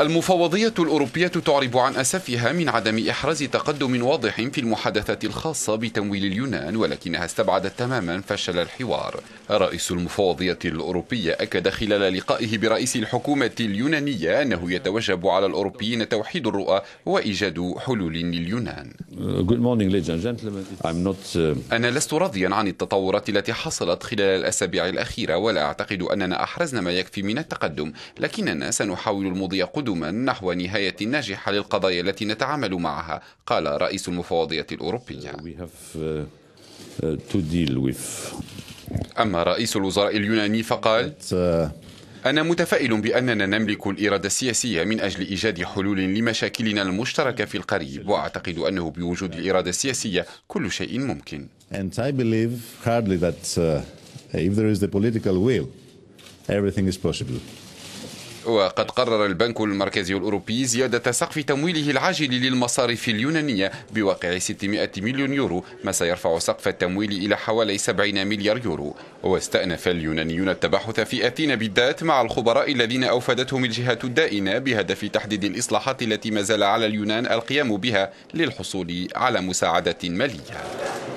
المفوضية الأوروبية تعرب عن أسفها من عدم إحراز تقدم واضح في المحادثات الخاصة بتمويل اليونان ولكنها استبعدت تماما فشل الحوار رئيس المفوضية الأوروبية أكد خلال لقائه برئيس الحكومة اليونانية أنه يتوجب على الأوروبيين توحيد الرؤى وإيجاد حلول لليونان uh, أنا لست راضيا عن التطورات التي حصلت خلال الأسابيع الأخيرة ولا أعتقد أننا أحرزنا ما يكفي من التقدم لكننا سنحاول المضي قدما قدما نحو نهاية ناجحة للقضايا التي نتعامل معها قال رئيس المفوضية الأوروبية uh, أما رئيس الوزراء اليوناني فقال uh, أنا متفائل بأننا نملك الإرادة السياسية من أجل إيجاد حلول لمشاكلنا المشتركة في القريب وأعتقد أنه بوجود الإرادة السياسية كل شيء ممكن And I believe hardly that uh, if there is the political will, everything is possible. وقد قرر البنك المركزي الأوروبي زيادة سقف تمويله العاجل للمصارف اليونانية بواقع 600 مليون يورو ما سيرفع سقف التمويل إلى حوالي 70 مليار يورو واستأنف اليونانيون التباحث في أثينا بالذات مع الخبراء الذين أوفدتهم الجهات الدائنة بهدف تحديد الإصلاحات التي ما زال على اليونان القيام بها للحصول على مساعدة مالية